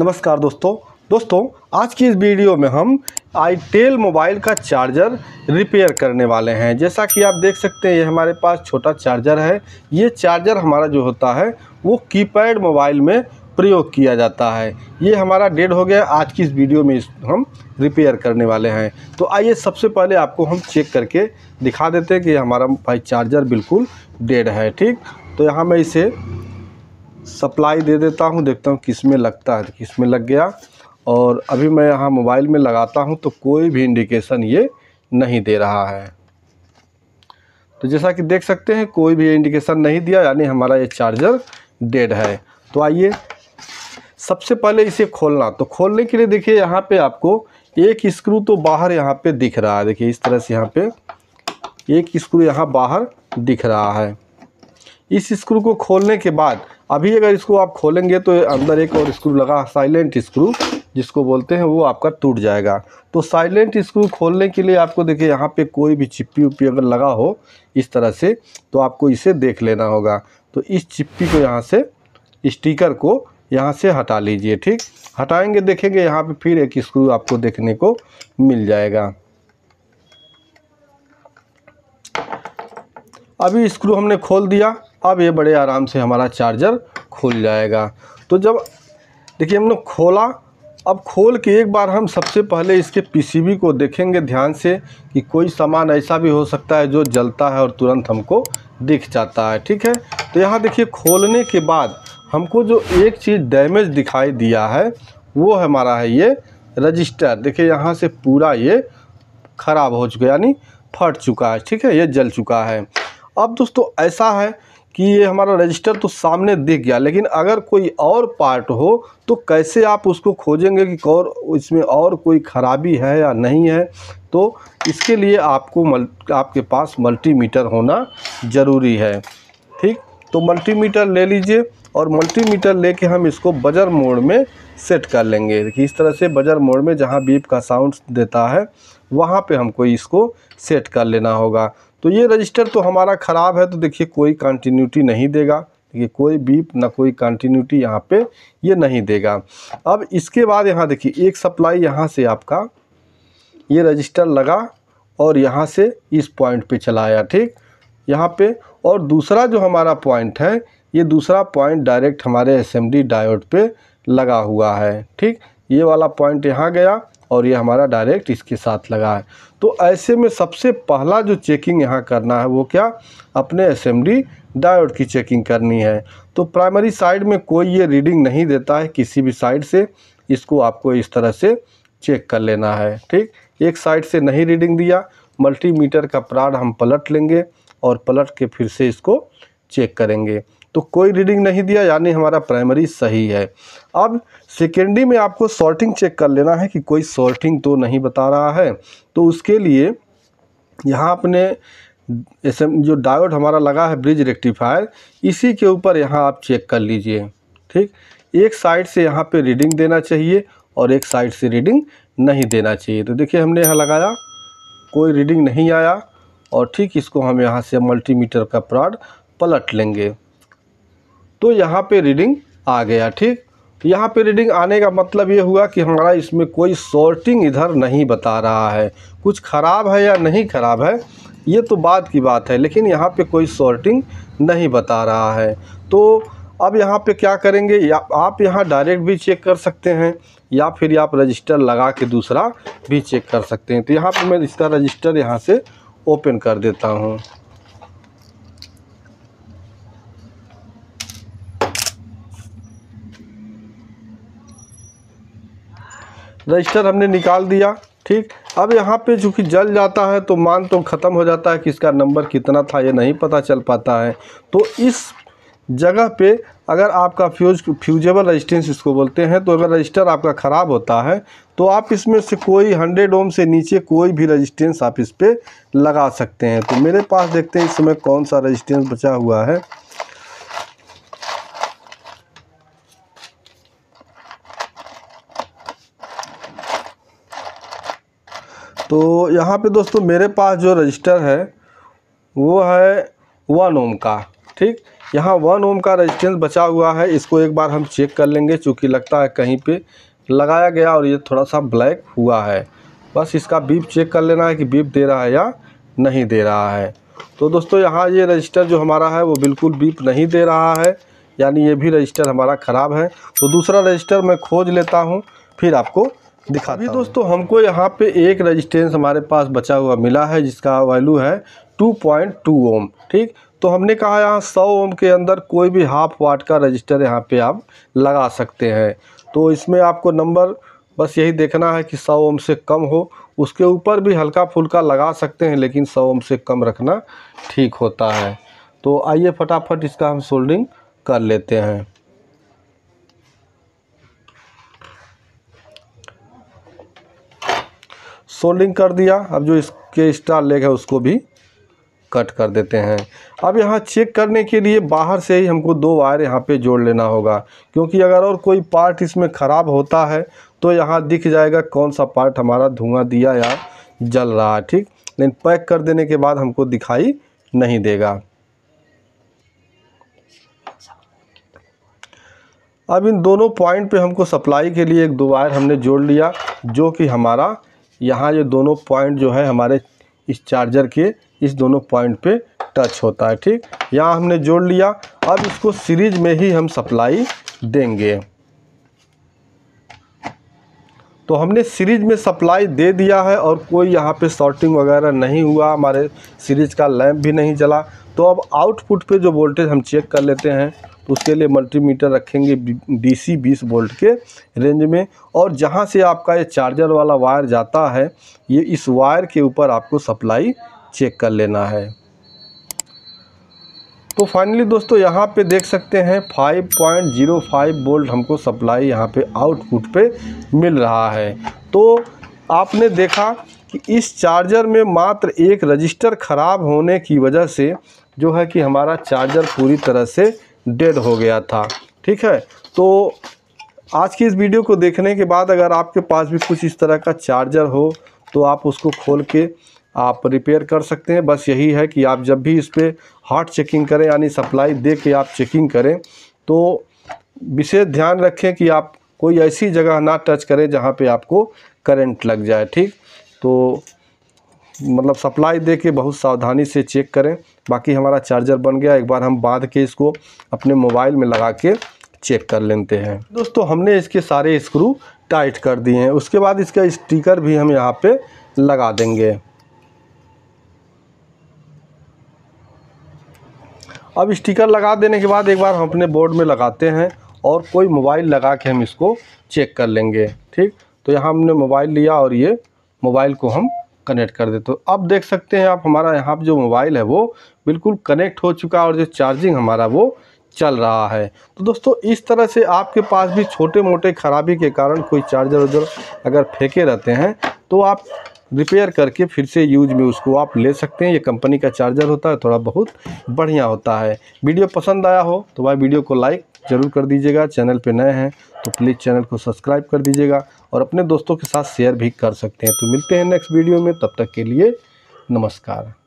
नमस्कार दोस्तों दोस्तों आज की इस वीडियो में हम आईटेल मोबाइल का चार्जर रिपेयर करने वाले हैं जैसा कि आप देख सकते हैं ये हमारे पास छोटा चार्जर है ये चार्जर हमारा जो होता है वो कीपैड मोबाइल में प्रयोग किया जाता है ये हमारा डेड हो गया आज की इस वीडियो में इस हम रिपेयर करने वाले हैं तो आइए सबसे पहले आपको हम चेक करके दिखा देते हैं कि हमारा भाई चार्जर बिल्कुल डेड है ठीक तो यहाँ मैं इसे सप्लाई दे देता हूँ देखता हूँ किस में लगता है तो किस में लग गया और अभी मैं यहाँ मोबाइल में लगाता हूँ तो कोई भी इंडिकेशन ये नहीं दे रहा है तो जैसा कि देख सकते हैं कोई भी इंडिकेशन नहीं दिया यानी हमारा ये चार्जर डेड है तो आइए सबसे पहले इसे खोलना तो खोलने के लिए देखिए यहाँ पे आपको एक स्क्रू तो बाहर यहाँ पे दिख रहा है देखिए इस तरह से यहाँ पे एक स्क्रू यहाँ बाहर दिख रहा है इस स्क्रू को खोलने के बाद अभी अगर इसको आप खोलेंगे तो अंदर एक और स्क्रू लगा साइलेंट स्क्रू जिसको बोलते हैं वो आपका टूट जाएगा तो साइलेंट स्क्रू खोलने के लिए आपको देखिए यहाँ पे कोई भी चिप्पी उप्पी अगर लगा हो इस तरह से तो आपको इसे देख लेना होगा तो इस चिप्पी को यहाँ से स्टिकर को यहाँ से हटा लीजिए ठीक हटाएंगे देखेंगे यहाँ पे फिर एक स्क्रू आपको देखने को मिल जाएगा अभी स्क्रू हमने खोल दिया अब ये बड़े आराम से हमारा चार्जर खुल जाएगा तो जब देखिए हमने खोला अब खोल के एक बार हम सबसे पहले इसके पीसीबी को देखेंगे ध्यान से कि कोई सामान ऐसा भी हो सकता है जो जलता है और तुरंत हमको दिख जाता है ठीक है तो यहाँ देखिए खोलने के बाद हमको जो एक चीज़ डैमेज दिखाई दिया है वो हमारा है ये रजिस्टर देखिए यहाँ से पूरा ये ख़राब हो चुका यानी फट चुका है ठीक है ये जल चुका है अब दोस्तों ऐसा है कि ये हमारा रजिस्टर तो सामने दिख गया लेकिन अगर कोई और पार्ट हो तो कैसे आप उसको खोजेंगे कि और इसमें और कोई ख़राबी है या नहीं है तो इसके लिए आपको मल आपके पास मल्टीमीटर होना ज़रूरी है ठीक तो मल्टीमीटर ले लीजिए और मल्टीमीटर लेके हम इसको बजर मोड में सेट कर लेंगे देखिए इस तरह से बजर मोड में जहाँ बीप का साउंड देता है वहाँ पे हमको इसको सेट कर लेना होगा तो ये रजिस्टर तो हमारा ख़राब है तो देखिए कोई कंटिन्यूटी नहीं देगा देखिए कोई बीप ना कोई कंटिन्यूटी यहाँ पे ये नहीं देगा अब इसके बाद यहाँ देखिए एक सप्लाई यहाँ से आपका ये रजिस्टर लगा और यहाँ से इस पॉइंट पे चलाया ठीक यहाँ पे और दूसरा जो हमारा पॉइंट है ये दूसरा पॉइंट डायरेक्ट हमारे एस डायोड पर लगा हुआ है ठीक ये वाला पॉइंट यहाँ गया और ये हमारा डायरेक्ट इसके साथ लगा है तो ऐसे में सबसे पहला जो चेकिंग यहाँ करना है वो क्या अपने असेंबली डायोड की चेकिंग करनी है तो प्राइमरी साइड में कोई ये रीडिंग नहीं देता है किसी भी साइड से इसको आपको इस तरह से चेक कर लेना है ठीक एक साइड से नहीं रीडिंग दिया मल्टीमीटर का प्राड हम पलट लेंगे और पलट के फिर से इसको चेक करेंगे तो कोई रीडिंग नहीं दिया यानी हमारा प्राइमरी सही है अब सेकेंडरी में आपको सॉर्टिंग चेक कर लेना है कि कोई सॉर्टिंग तो नहीं बता रहा है तो उसके लिए यहाँ अपने एस जो डायोड हमारा लगा है ब्रिज रेक्टिफायर इसी के ऊपर यहाँ आप चेक कर लीजिए ठीक एक साइड से यहाँ पे रीडिंग देना चाहिए और एक साइड से रीडिंग नहीं देना चाहिए तो देखिए हमने यहाँ लगाया कोई रीडिंग नहीं आया और ठीक इसको हम यहाँ से मल्टीमीटर का प्रॉड पलट लेंगे तो यहाँ पे रीडिंग आ गया ठीक यहाँ पे रीडिंग आने का मतलब ये हुआ कि हमारा इसमें कोई शॉर्टिंग इधर नहीं बता रहा है कुछ ख़राब है या नहीं ख़राब है ये तो बाद की बात है लेकिन यहाँ पे कोई शॉर्टिंग नहीं बता रहा है तो अब यहाँ पे क्या करेंगे या आप यहाँ डायरेक्ट भी चेक कर सकते हैं या फिर आप रजिस्टर लगा के दूसरा भी चेक कर सकते हैं तो यहाँ पर मैं इसका रजिस्टर यहाँ से ओपन कर देता हूँ रजिस्टर हमने निकाल दिया ठीक अब यहाँ पे चूँकि जल जाता है तो मान तो ख़त्म हो जाता है कि इसका नंबर कितना था ये नहीं पता चल पाता है तो इस जगह पे अगर आपका फ्यूज फ्यूजेबल रजिस्टेंस इसको बोलते हैं तो अगर रजिस्टर आपका ख़राब होता है तो आप इसमें से कोई हंड्रेड ओम से नीचे कोई भी रजिस्टेंस आप इस पर लगा सकते हैं तो मेरे पास देखते हैं इस समय कौन सा रजिस्टेंस बचा हुआ है तो यहाँ पे दोस्तों मेरे पास जो रजिस्टर है वो है वन ओम का ठीक यहाँ वन ओम का रजिस्टेंस बचा हुआ है इसको एक बार हम चेक कर लेंगे चूँकि लगता है कहीं पे लगाया गया और ये थोड़ा सा ब्लैक हुआ है बस इसका बीप चेक कर लेना है कि बीप दे रहा है या नहीं दे रहा है तो दोस्तों यहाँ ये रजिस्टर जो हमारा है वो बिल्कुल बीप नहीं दे रहा है यानी ये भी रजिस्टर हमारा ख़राब है तो दूसरा रजिस्टर मैं खोज लेता हूँ फिर आपको दिखा अभी दोस्तों हमको यहाँ पे एक रेजिस्टेंस हमारे पास बचा हुआ मिला है जिसका वैल्यू है 2.2 ओम ठीक तो हमने कहा यहाँ 100 ओम के अंदर कोई भी हाफ वाट का रजिस्टर यहाँ पे आप लगा सकते हैं तो इसमें आपको नंबर बस यही देखना है कि 100 ओम से कम हो उसके ऊपर भी हल्का फुल्का लगा सकते हैं लेकिन 100 ओम से कम रखना ठीक होता है तो आइए फटाफट इसका हम सोल्डिंग कर लेते हैं सोल्डिंग कर दिया अब जो इसके स्टार लेग है उसको भी कट कर देते हैं अब यहाँ चेक करने के लिए बाहर से ही हमको दो वायर यहाँ पे जोड़ लेना होगा क्योंकि अगर और कोई पार्ट इसमें ख़राब होता है तो यहाँ दिख जाएगा कौन सा पार्ट हमारा धुआं दिया या जल रहा है ठीक लेकिन पैक कर देने के बाद हमको दिखाई नहीं देगा अब इन दोनों पॉइंट पे हमको सप्लाई के लिए एक दो वायर हमने जोड़ लिया जो कि हमारा यहाँ ये दोनों पॉइंट जो है हमारे इस चार्जर के इस दोनों पॉइंट पे टच होता है ठीक यहाँ हमने जोड़ लिया अब इसको सीरीज में ही हम सप्लाई देंगे तो हमने सीरीज में सप्लाई दे दिया है और कोई यहाँ पे शॉर्टिंग वगैरह नहीं हुआ हमारे सीरीज का लैंप भी नहीं जला तो अब आउटपुट पे जो वोल्टेज हम चेक कर लेते हैं उसके लिए मल्टीमीटर रखेंगे डीसी 20 वोल्ट के रेंज में और जहाँ से आपका ये चार्जर वाला वायर जाता है ये इस वायर के ऊपर आपको सप्लाई चेक कर लेना है तो फाइनली दोस्तों यहाँ पे देख सकते हैं 5.05 वोल्ट हमको सप्लाई यहाँ पे आउटपुट पे मिल रहा है तो आपने देखा कि इस चार्जर में मात्र एक रजिस्टर ख़राब होने की वजह से जो है कि हमारा चार्जर पूरी तरह से डेड हो गया था ठीक है तो आज की इस वीडियो को देखने के बाद अगर आपके पास भी कुछ इस तरह का चार्जर हो तो आप उसको खोल के आप रिपेयर कर सकते हैं बस यही है कि आप जब भी इस पर हॉट चेकिंग करें यानी सप्लाई दे के आप चेकिंग करें तो विशेष ध्यान रखें कि आप कोई ऐसी जगह ना टच करें जहाँ पे आपको करंट लग जाए ठीक तो मतलब सप्लाई दे के बहुत सावधानी से चेक करें बाकी हमारा चार्जर बन गया एक बार हम बांध के इसको अपने मोबाइल में लगा के चेक कर लेते हैं दोस्तों हमने इसके सारे स्क्रू टाइट कर दिए हैं उसके बाद इसका स्टिकर भी हम यहाँ पे लगा देंगे अब स्टिकर लगा देने के बाद एक बार हम अपने बोर्ड में लगाते हैं और कोई मोबाइल लगा के हम इसको चेक कर लेंगे ठीक तो यहाँ हमने मोबाइल लिया और ये मोबाइल को हम कनेक्ट कर देते हो अब देख सकते हैं आप हमारा यहाँ पर जो मोबाइल है वो बिल्कुल कनेक्ट हो चुका है और जो चार्जिंग हमारा वो चल रहा है तो दोस्तों इस तरह से आपके पास भी छोटे मोटे खराबी के कारण कोई चार्जर उधर अगर फेंके रहते हैं तो आप रिपेयर करके फिर से यूज में उसको आप ले सकते हैं ये कंपनी का चार्जर होता है थोड़ा बहुत बढ़िया होता है वीडियो पसंद आया हो तो भाई वीडियो को लाइक ज़रूर कर दीजिएगा चैनल पे नए हैं तो प्लीज़ चैनल को सब्सक्राइब कर दीजिएगा और अपने दोस्तों के साथ शेयर भी कर सकते हैं तो मिलते हैं नेक्स्ट वीडियो में तब तक के लिए नमस्कार